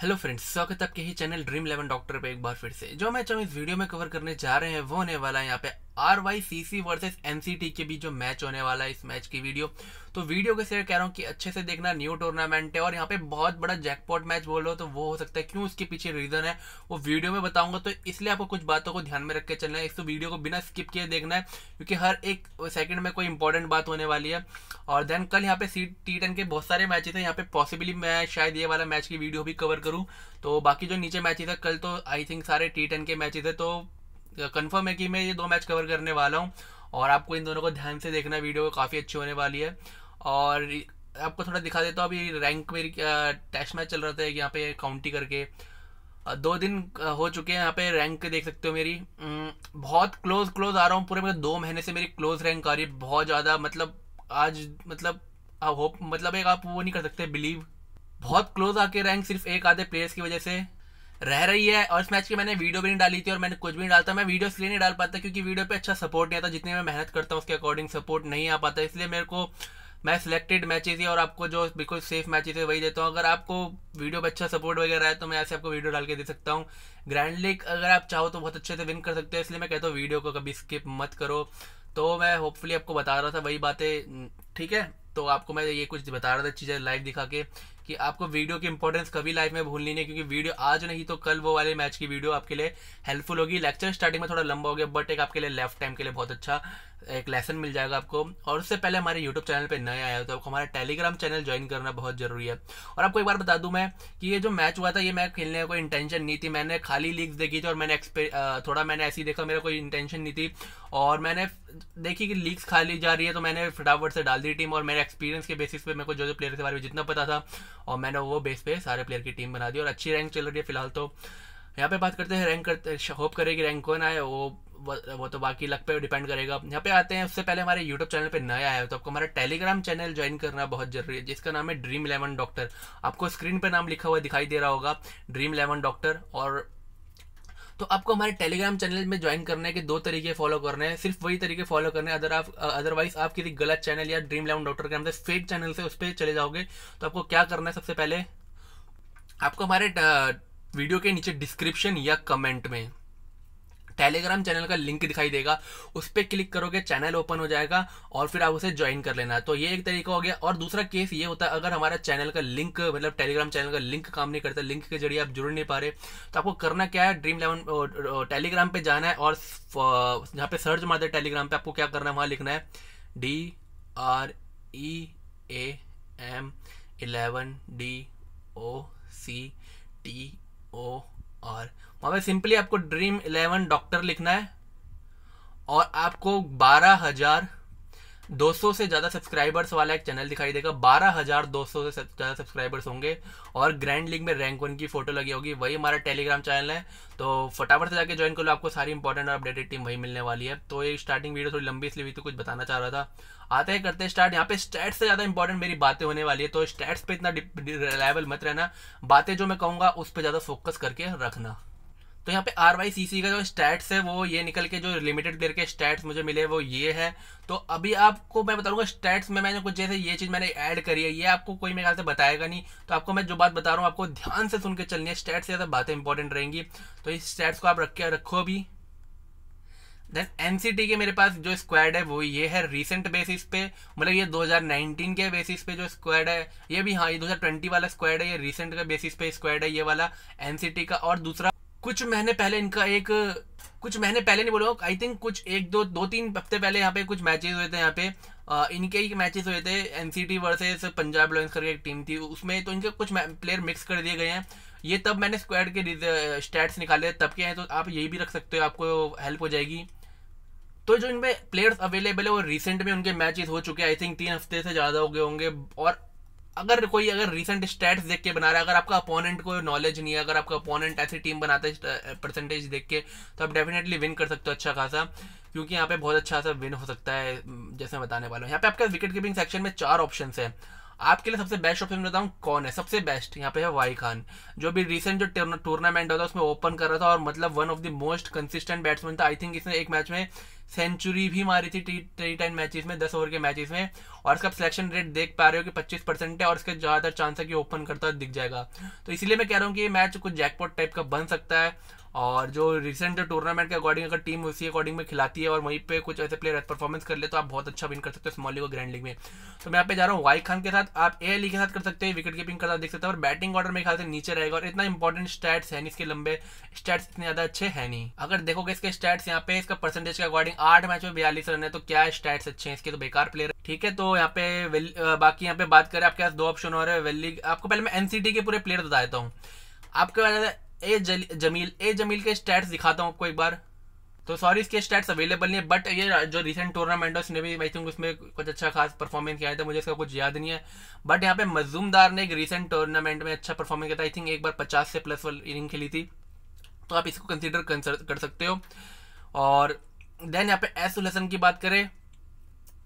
hello friends स्वागत है आपके ही चैनल ड्रीम इलेवन डॉक्टर पे एक बार फिर से जो मैच हम इस वीडियो में कवर करने जा रहे हैं वो होने वाला है यहाँ पे R Y C C versus N C T के बीच जो मैच होने वाला है इस मैच की वीडियो तो वीडियो के सिर्फ कह रहा हूँ कि अच्छे से देखना न्यू टूर्नामेंट है और यहाँ पे बहुत बड़ा जैकपॉट मैच बोल रहे हो तो वो हो सकता है क्यों उसके पीछे रीजन है वो वीडियो में बताऊंगा तो इसलिए आपको कुछ बातों को ध्यान में रख के चलना है इस तो वीडियो को बिना स्किप किए देखना है क्योंकि हर एक सेकंड में कोई इंपॉर्टेंट बात होने वाली है और देन कल यहाँ पे सी टी टेन के बहुत सारे मैचेस हैं यहाँ पे पॉसिबली मैं शायद ये वाला मैच की वीडियो भी कवर करूँ तो बाकी जो नीचे मैचेस है कल तो आई थिंक सारे टी टेन के मैचेस है तो कंफर्म है कि मैं ये दो मैच कवर करने वाला हूँ और आपको इन दोनों को ध्यान से देखना वीडियो काफ़ी अच्छी होने वाली है और आपको थोड़ा दिखा देता हूँ अभी रैंक मेरी टेस्ट मैच चल रहा था यहाँ पे काउंटी करके दो दिन हो चुके हैं यहाँ पे रैंक देख सकते हो मेरी बहुत क्लोज क्लोज आ रहा हूँ पूरे मेरे मतलब दो महीने से मेरी क्लोज रैंक आ रही है बहुत ज़्यादा मतलब आज मतलब होप मतलब एक आप वो नहीं कर सकते बिलीव बहुत क्लोज आके रैंक सिर्फ एक आधे प्लेयर्स की वजह से रह रही है और इस मैच की मैंने वीडियो भी नहीं डाली थी और मैंने कुछ भी नहीं डालता मैं वीडियो इसलिए नहीं डाल पाता क्योंकि वीडियो पे अच्छा सपोर्ट नहीं आता जितने मैं मेहनत करता हूँ उसके अकॉर्डिंग सपोर्ट नहीं आ पाता इसलिए मेरे को मैं सिलेक्टेड मैचेज ही और आपको जो बिल्कुल सेफ मैचेज है वही देता हूँ अगर आपको वीडियो पर अच्छा सपोर्ट वगैरह है तो मैं ऐसे आपको वीडियो डाल के दे सकता हूँ ग्रैंड लीग अगर आप चाहो तो बहुत अच्छे से विन कर सकते हो इसलिए मैं कहता हूँ वीडियो को कभी स्किप मत करो तो मैं होपफुली आपको बता रहा था वही बातें ठीक है तो आपको मैं ये कुछ बता रहा था चीज़ें लाइव दिखा के कि आपको वीडियो की इंपॉर्टेंस कभी लाइफ में भूलनी नहीं है क्योंकि वीडियो आज नहीं तो कल वो वाले मैच की वीडियो आपके लिए हेल्पफुल होगी लेक्चर स्टार्टिंग में थोड़ा लंबा हो गया बट एक आपके लिए लेफ्ट टाइम के लिए बहुत अच्छा एक लेसन मिल जाएगा आपको और उससे पहले हमारे यूट्यूब चैनल पर नए आया हो तो आपको हमारा टेलीग्राम चैनल ज्वाइन करना बहुत जरूरी है और आपको एक बार बता दूं मैं कि ये जो मैच हुआ था ये मैं खेलने का कोई इंटेंशन नहीं थी मैंने खाली लीग्स देखी थी और मैंने थोड़ा मैंने ऐसी देखा मेरा कोई इंटेंशन नहीं थी और मैंने देखी कि लीग्स खाली जा रही है तो मैंने फटाफट से डाल दी टीम और मेरे एक्सपीरियंस के बेसिस पे मेरे को जो जो प्लेयर के बारे में जितना पता था और मैंने वो बेस पे सारे प्लेयर की टीम बना दी और अच्छी रैंक चल रही है फिलहाल तो यहाँ पे बात करते हैं रैंक करते होप करे कि रैंक कौन आए वो वो तो बाकी लक पे डिपेंड करेगा यहाँ पे आते हैं उससे पहले हमारे यूट्यूब चैनल पे नया आया तो आपको हमारा टेलीग्राम चैनल ज्वाइन करना बहुत जरूरी है जिसका नाम है ड्रीम इलेवन डॉक्टर आपको स्क्रीन पे नाम लिखा हुआ दिखाई दे रहा होगा ड्रीम इलेवन डॉक्टर और तो आपको हमारे टेलीग्राम चैनल में ज्वाइन करने के दो तरीके फॉलो करने हैं सिर्फ वही तरीके फॉलो करने हैं अदर आप अदरवाइज आप किसी गलत चैनल या ड्रीम इलेवन डॉक्टर के नाम से फेक चैनल से उस पर चले जाओगे तो आपको क्या करना है सबसे पहले आपको हमारे वीडियो के नीचे डिस्क्रिप्शन या कमेंट में टेलीग्राम चैनल का लिंक दिखाई देगा उस पर क्लिक करोगे चैनल ओपन हो जाएगा और फिर आप उसे ज्वाइन कर लेना तो ये एक तरीका हो गया और दूसरा केस ये होता है अगर हमारा चैनल का लिंक मतलब टेलीग्राम चैनल का लिंक काम नहीं करता लिंक के जरिए आप जुड़ नहीं पा रहे तो आपको करना क्या है ड्रीम इलेवन टेलीग्राम पर जाना है और यहाँ पे सर्च मारते टेलीग्राम पर आपको क्या करना है वहाँ लिखना है D R E A M eleven D O C T O R वहां पे सिंपली आपको ड्रीम इलेवन डॉक्टर लिखना है और आपको बारह हज़ार दो सौ से ज़्यादा सब्सक्राइबर्स वाला एक चैनल दिखाई देगा बारह हज़ार दो सौ से ज़्यादा सब्सक्राइबर्स होंगे और ग्रैंड लीग में रैंक वन की फ़ोटो लगी होगी वही हमारा टेलीग्राम चैनल है तो फटाफट से जाके ज्वाइन कर लो आपको सारी इंपॉर्टेंट और अपडेटेड टीम वही मिलने वाली है तो ये स्टार्टिंग वीडियो थोड़ी लंबी इसलिए भी तो कुछ बताना चाह रहा था आते हैं करते स्टार्ट यहाँ पे स्टैट्स से ज़्यादा इंपॉर्टेंट मेरी बातें होने वाली है तो स्टेट्स पे इतना रिलायबल मत रहना बातें जो मैं कहूँगा उस पर ज़्यादा फोकस करके रखना तो यहाँ पे आर वाई सी सी का जो स्टैट्स है वो ये निकल के जो लिमिटेड देर के स्टैट्स मुझे मिले वो ये है तो अभी आपको मैं बताऊँगा स्टैट्स में मैंने कुछ जैसे ये चीज़ मैंने ऐड करी है ये आपको कोई मेरे ख्याल से बताएगा नहीं तो आपको मैं जो बात बता रहा हूँ आपको ध्यान से सुन के चलनी है स्टैट्स ज़्यादा बातें इंपॉर्टेंट रहेंगी तो इस स्टैट्स को आप रख के रखो अभी देन एनसीटी के मेरे पास जो स्क्वाड है वो ये है रीसेंट बेसिस पे मतलब ये 2019 के बेसिस पे जो स्क्वाड है ये भी हाँ ये 2020 वाला स्क्वाड है ये रीसेंट का बेसिस पे स्क्वाड है ये वाला एनसीटी का और दूसरा कुछ महीने पहले इनका एक कुछ महीने पहले नहीं बोलो आई थिंक कुछ एक दो दो तीन हफ्ते पहले यहाँ पे कुछ मैचेस हुए थे यहाँ पे आ, इनके ही मैचेस हुए थे N C T versus Punjab lions करके एक टीम थी उसमें तो इनके कुछ प्लेयर मिक्स कर दिए गए हैं ये तब मैंने स्क्वाड के स्टैट्स निकाले तब के हैं तो आप यही भी रख सकते हो आपको हेल्प हो जाएगी तो जो इनमें प्लेयर्स अवेलेबल है वो रिसेंट में उनके मैचेस हो चुके हैं आई थिंक तीन हफ्ते से ज़्यादा हो गए होंगे और अगर कोई अगर रिसेंट स्टैट्स देख के बना रहा है अगर आपका अपोनेंट को नॉलेज नहीं है अगर आपका अपोनेंट ऐसी टीम बनाता है परसेंटेज देख के तो आप डेफिनेटली विन कर सकते हो अच्छा खासा क्योंकि यहाँ पे बहुत अच्छा सा विन हो सकता है जैसे मैं बताने वाला हूँ यहाँ पे आपका विकेट कीपिंग सेक्शन में चार ऑप्शन है आपके लिए सबसे बेस्ट ऑप्शन बताऊँ कौन है सबसे बेस्ट यहाँ पे है वाई खान जो भी रिसेंट जो टूर्नामेंट होता है उसमें ओपन कर रहा था और मतलब one of the most consistent batsman था आई थिंक इसने एक मैच में सेंचुरी भी मारी थी टी टेन मैचेस में दस ओवर के मैचेस में और इसका सिलेक्शन रेट देख पा रहे हो कि पच्चीस परसेंट है और इसके ज़्यादातर चांस है कि ओपन करता दिख जाएगा तो इसलिए मैं कह रहा हूँ कि ये मैच कुछ जैकपॉट टाइप का बन सकता है और जो रिसेंट टूर्नामेंट के अकॉर्डिंग अगर टीम उसी अकॉर्डिंग में खिलाती है और वहीं पे कुछ ऐसे प्लेयर परफॉर्मेंस कर ले तो आप बहुत अच्छा विन कर सकते हो स्मॉल लीग और ग्रैंड लीग में तो मैं यहाँ पे जा रहा हूँ वाई खान के साथ आप ए अली e के साथ कर सकते हैं विकेट कीपिंग करता देख सकते हैं और बैटिंग ऑर्डर मेरे ख्याल से नीचे रहेगा और इतना इंपॉर्टेंट स्टैट्स है नहीं इसके लंबे स्टैट्स इतने ज़्यादा अच्छे है नहीं अगर देखोगे इसके स्टैट्स यहाँ पे इसका परसेंटेज के अकॉर्डिंग आठ मैच में बयालीस रन है तो क्या स्टैट्स अच्छे हैं इसके तो बेकार प्लेयर ठीक है तो यहाँ पे बाकी यहाँ पे बात करें आपके पास दो ऑप्शन और रहे हैं आपको पहले मैं एनसीटी के पूरे प्लेयर बता देता हूँ आपके पास ए जमील ए जमील के स्टैट्स दिखाता हूँ आपको एक बार तो सॉरी इसके स्टैट्स अवेलेबल नहीं है बट ये जो रिसेंट टूर्नामेंट है उसने भी आई थिंक उसमें कुछ अच्छा खास परफॉर्मेंस किया था तो मुझे इसका कुछ याद नहीं है बट यहाँ पे मजूमदार ने एक रिसेंट टूर्नामेंट में अच्छा परफॉर्मेंस किया था आई थिंक एक बार पचास से प्लस इनिंग खेली थी तो आप इसको कंसिडर कर सकते हो और देन यहाँ पे एस उलेसन की बात करें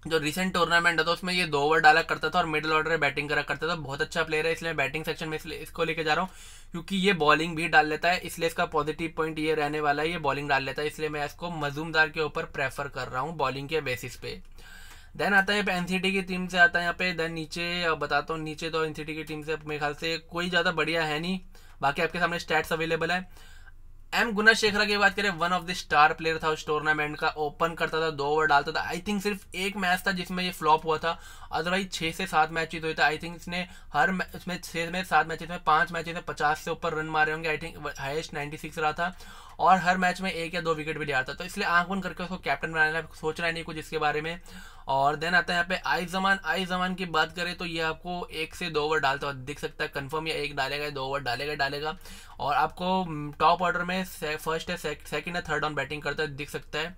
जो रिसेंट टूर्नामेंट था तो उसमें ये दो ओवर डाला करता था और मिडिल ऑर्डर बैटिंग करा करता था बहुत अच्छा प्लेयर है इसलिए बैटिंग सेक्शन में इसलिए इसको लेके जा रहा हूँ क्योंकि ये बॉलिंग भी डाल लेता है इसलिए इसका पॉजिटिव पॉइंट ये रहने वाला है ये बॉलिंग डाल लेता है इसलिए मैं इसको मजूमदार के ऊपर प्रेफर कर रहा हूँ बॉलिंग के बेसिस पे देन आता है यहाँ सी एनसीटी की टीम से आता है यहाँ पे देन नीचे बताता हूँ नीचे तो एनसीटी की टीम से मेरे ख्याल से कोई ज़्यादा बढ़िया है नहीं बाकी आपके सामने स्टैट्स अवेलेबल है एम गुना शेखरा की बात करें one of the star player था उस टूर्नामेंट का ओपन करता था दो ओवर डालता था आई थिंक सिर्फ एक मैच था जिसमें ये फ्लॉप हुआ था अदरवाइज छः से सात मैचेस हुए थे आई थिंक इसने हर उसमें छः में सात मैचेस में पांच मैचेस में पचास से ऊपर रन मारे होंगे I think highest ninety six रहा था और हर मैच में एक या दो विकेट भी लिया था तो इसलिए आंख बन करके उसको कैप्टन बनाने सोचना नहीं कुछ इसके बारे में और देन आता है यहाँ पे आई जमान आई जमान की बात करें तो ये आपको एक से दो ओवर डालता हुआ दिख सकता है कंफर्म या एक डालेगा दो ओवर डालेगा डालेगा और आपको टॉप mm, ऑर्डर में फर्स्ट है सेकंड है थर्ड ऑन बैटिंग करता है दिख सकता है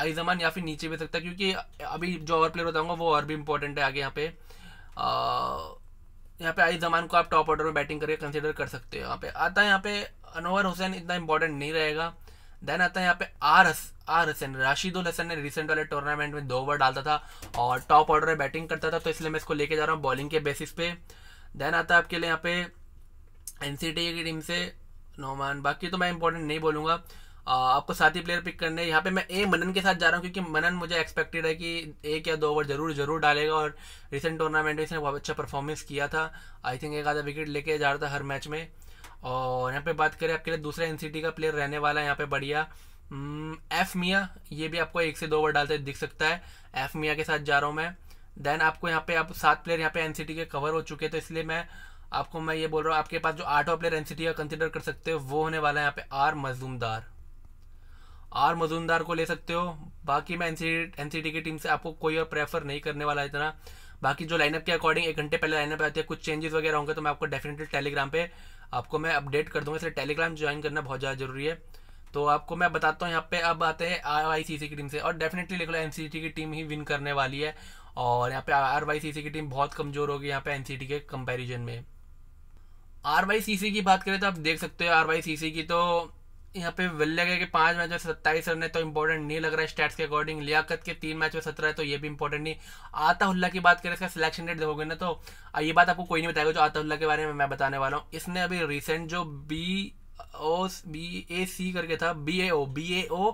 आई जमान या फिर नीचे भी सकता है क्योंकि अभी जो और प्लेयर बताऊँगा वो और भी इंपॉर्टेंट है आगे यहाँ पे यहाँ पे आई जमान को आप टॉप ऑर्डर में बैटिंग करके कंसिडर कर सकते हो यहाँ पे आता है यहाँ पे अनोवर हुसैन इतना इंपॉर्टेंट नहीं रहेगा देन आता है यहाँ पे आर हस, आर हसन उल हसन ने रिसेंट वाले टूर्नामेंट में दो ओवर डालता था और टॉप ऑर्डर में बैटिंग करता था तो इसलिए मैं इसको लेके जा रहा हूँ बॉलिंग के बेसिस पे देन आता है आपके लिए यहाँ पे एन की टीम से नोमान बाकी तो मैं इंपॉर्टेंट नहीं बोलूँगा आपको साथ ही प्लेयर पिक करने यहाँ पे मैं ए मनन के साथ जा रहा हूँ क्योंकि मनन मुझे एक्सपेक्टेड है कि एक या दो ओवर जरूर जरूर डालेगा और रिसेंट टूर्नामेंट में इसने बहुत अच्छा परफॉर्मेंस किया था आई थिंक एक आधा विकेट लेके जा रहा था हर मैच में और यहाँ पे बात करें आपके लिए दूसरा एनसीटी का प्लेयर रहने वाला है यहाँ पे बढ़िया एफ हम्म, मिया ये भी आपको एक से दो ओवर डालते दिख सकता है एफ मिया के साथ जा रहा हूँ मैं देन आपको यहाँ पे आप सात प्लेयर यहाँ पे एनसीटी के कवर हो चुके हैं तो इसलिए मैं आपको मैं ये बोल रहा हूँ आपके पास जो आठ प्लेयर एनसीटी का कंसिडर कर सकते हो वो होने वाला है यहाँ पे आर मजूमदार आर मजूमदार को ले सकते हो बाकी मैं एन सी की टीम से आपको कोई और प्रेफर नहीं करने वाला इतना बाकी जो लाइनअप के अकॉर्डिंग एक घंटे पहले लाइनअप आती है कुछ चेंजेस वगैरह होंगे तो मैं आपको डेफिनेटली टेलीग्राम पे आपको मैं अपडेट कर दूंगा इसलिए टेलीग्राम ज्वाइन करना बहुत ज़्यादा जरूरी है तो आपको मैं बताता हूँ यहाँ पे अब आते हैं आर वाई सी सी की टीम से और डेफिनेटली लिख लो एन सी टी की टीम ही विन करने वाली है और यहाँ पे आर वाई सी सी की टीम बहुत कमज़ोर होगी यहाँ पे एन सी टी के कंपेरिजन में आर वाई सी सी की बात करें तो आप देख सकते हो आर वाई सी सी की तो यहाँ पे विल लगे के पांच मैच में सत्ताईस रन है तो इंपॉर्टेंट नहीं लग रहा है स्टैट्स के अकॉर्डिंग लियाकत के तीन मैच में सत्रह है तो ये भी इंपॉर्टेंट नहीं आताउल्ला की बात करें इसका सिलेक्शन रेट देखोगे ना तो ये बात आपको कोई नहीं बताएगा जो आताउल्ला के बारे में मैं बताने वाला हूँ इसने अभी रिसेंट जो बी ओ बी ए सी करके था B A O B A O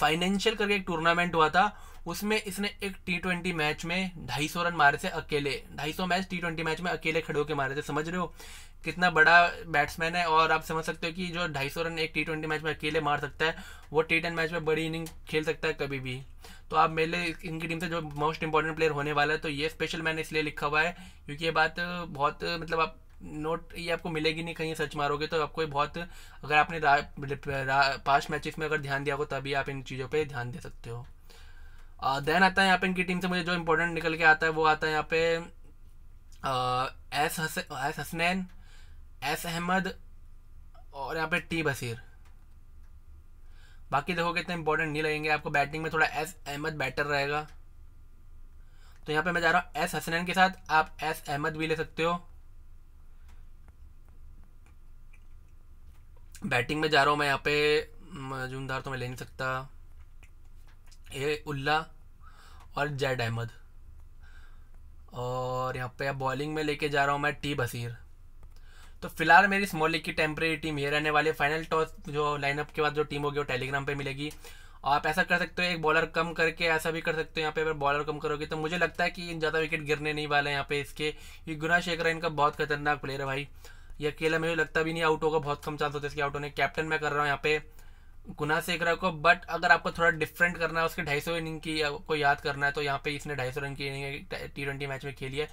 financial करके एक टूर्नामेंट हुआ था उसमें इसने एक टी ट्वेंटी मैच में ढाई सौ रन मारे थे अकेले ढाई सौ मैच टी ट्वेंटी मैच में अकेले खड़े होकर मारे थे समझ रहे हो कितना बड़ा बैट्समैन है और आप समझ सकते हो कि जो ढाई रन एक टी ट्वेंटी मैच में अकेले मार सकता है वो टी टेन मैच में बड़ी इनिंग खेल सकता है कभी भी तो आप मेरे इनकी टीम से जो मोस्ट इंपॉर्टेंट प्लेयर होने वाला है तो ये स्पेशल मैंने इसलिए लिखा हुआ है क्योंकि ये बात बहुत मतलब आप नोट ये आपको मिलेगी नहीं कहीं सर्च मारोगे तो आपको बहुत अगर आपने पास्ट मैचेस में अगर ध्यान दिया हो तभी आप इन चीज़ों पर ध्यान दे सकते हो देन आता है यहाँ पे इनकी टीम से मुझे जो इंपॉर्टेंट निकल के आता है वो आता है यहाँ पे S Hasan S Hasnain S Ahmed और यहाँ पे टी बसीर बाकी देखोगे इतने इंपॉर्टेंट नहीं लगेंगे आपको बैटिंग में थोड़ा एस अहमद बेटर रहेगा तो यहाँ पे मैं जा रहा हूँ एस हसनैन के साथ आप एस अहमद भी ले सकते हो बैटिंग में जा रहा हूँ मैं यहाँ पे मजूमदार तो मैं ले नहीं सकता ए उल्ला और जैड अहमद और यहाँ पे बॉलिंग में लेके जा रहा हूँ मैं टी बसीर तो फिलहाल मेरी स्मॉल लीग की टेम्परेरी टीम ये रहने वाली फाइनल टॉस जो लाइनअप के बाद जो टीम होगी वो टेलीग्राम पे मिलेगी आप ऐसा कर सकते हो एक बॉलर कम करके ऐसा भी कर सकते हो यहाँ पे अगर बॉलर कम करोगे तो मुझे लगता है कि ज़्यादा विकेट गिरने नहीं वाले हैं यहाँ पे इसके ये गुना शेखर इनका बहुत खतरनाक प्लेयर है भाई ये अकेला मुझे लगता भी नहीं आउट होगा बहुत कम चांस होते इसके आउट होने कैप्टन मैं कर रहा हूँ यहाँ पे गुना शेखर को बट अगर आपको थोड़ा डिफरेंट करना है उसके ढाई सौ इनिंग की को याद करना है तो यहाँ पे इसने ढाई सौ रन की इनिंग टी ट्वेंटी मैच में खेली है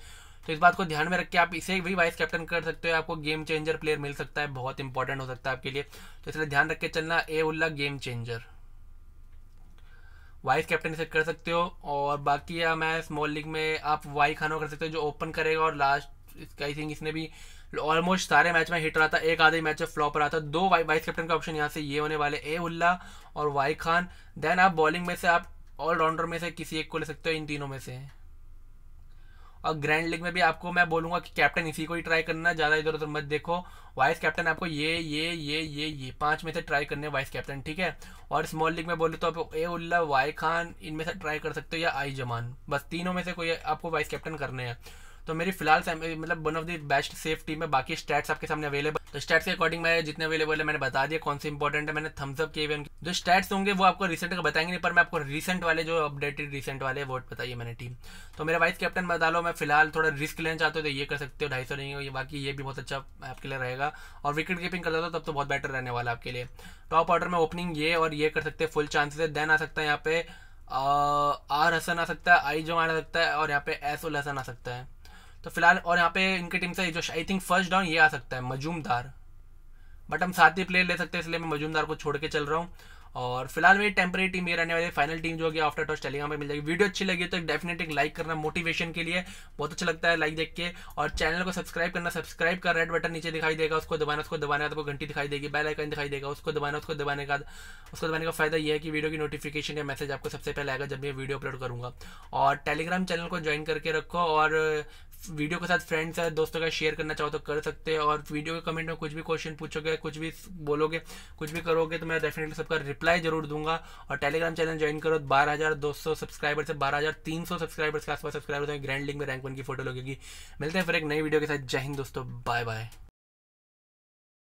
तो इस बात को ध्यान में रख के आप इसे भी वाइस कैप्टन कर सकते हो आपको गेम चेंजर प्लेयर मिल सकता है बहुत इंपॉर्टेंट हो सकता है आपके लिए तो इसलिए ध्यान रख के चलना A Ullah game changer vice captain से कर सकते हो और बाकी मैं स्मॉल लीग में आप वाई खानो कर सकते हो जो ओपन करेगा और लास्ट आई थिंक इसने भी ऑलमोस्ट सारे मैच में हिट रहा था एक आधे मैच में फ्लॉप रहा था दो वाइस कैप्टन का ऑप्शन यहाँ से ये होने वाले ए उल्ला और वाई खान देन आप बॉलिंग में से आप ऑलराउंडर में से किसी एक को ले सकते हो इन तीनों में से और ग्रैंड लीग में भी आपको मैं बोलूँगा कि कैप्टन इसी को ही ट्राई करना ज़्यादा इधर उधर मत देखो वाइस कैप्टन आपको ये ये ये ये ये पांच में से ट्राई करने वाइस कैप्टन ठीक है और स्मॉल लीग में बोले तो आप ए उल्ला वाई खान इनमें से ट्राई कर सकते हो या आई जमान बस तीनों में से कोई आपको वाइस कैप्टन करने हैं तो मेरी फिलहाल मतलब one of the best safe team है बाकी स्टैट्स आपके सामने अवेलेबल तो स्टैट्स के अकॉर्डिंग मैं जितने अवेलेबल है मैंने बता दिया कौन से इंपॉर्टेंट है मैंने थम्सअप किए हुए उनके जो स्टैट्स होंगे वो आपको रिसेंट का बताएंगे नहीं पर मैं आपको रिसेंट वाले जो अपडेटेड रिसेंट वाले वोट बताइए मैंने टीम तो मेरा वाइस कैप्टन बता लो मैं फिलहाल थोड़ा रिस्क लेना चाहते हो तो ये कर सकते हो ढाई सौ रहेंगे ये बाकी ये भी बहुत अच्छा आपके लिए रहेगा और विकेट कीपिंग करता था तब तो बहुत बेटर रहने वाला आपके लिए टॉप ऑर्डर में ओपनिंग ये और ये कर सकते हैं फुल चांसेस है देन आ सकता है यहाँ पे आर हसन आ सकता है आई जो आ सकता है और यहाँ पे एस उल हसन आ सकता है तो फिलहाल और यहाँ पे इनकी टीम से जो आई थिंक फर्स्ट डाउन ये आ सकता है मजूमदार बट हम साथ ही प्लेयर ले सकते हैं इसलिए मैं मजूमदार को छोड़ के चल रहा हूँ और फिलहाल मेरी टेम्परेरी टीम ये रहने वाली फाइनल टीम जो होगी आफ्टर टॉस टेलीग्राम पे मिल जाएगी वीडियो अच्छी लगी तो डेफिनेटली लाइक करना मोटिवेशन के लिए बहुत अच्छा लगता है लाइक देख के और चैनल को सब्सक्राइब करना सब्सक्राइब कर रेड बटन नीचे दिखाई देगा उसको दबाना उसको दबाने का घंटी दिखाई देगी बेल आइकन दिखाई देगा उसको दबाना उसको दबाने का उसको दबाने का फायदा यह है कि वीडियो की नोटिफिकेशन या मैसेज आपको सबसे पहले आएगा जब मैं वीडियो अपलोड करूंगा और टेलीग्राम चैनल को ज्वाइन करके रखो और वीडियो के साथ फ्रेंड्स साथ दोस्तों का शेयर करना चाहो तो कर सकते हैं और वीडियो के कमेंट में कुछ भी क्वेश्चन पूछोगे कुछ भी बोलोगे कुछ भी करोगे तो मैं डेफिनेटली सबका रिप्लाई जरूर दूंगा और टेलीग्राम चैनल ज्वाइन करो बारह हज़ार दो सौ सब्सक्राइबर से बारह हज़ार तीन सौ सब्सक्राइबर्स के आसपास सब्सक्राइबर्स होंगे ग्रैंड लिंक में रैंक वन की फोटो लगेगी मिलते हैं फिर एक नई वीडियो के साथ जय हिंद दोस्तों बाय बाय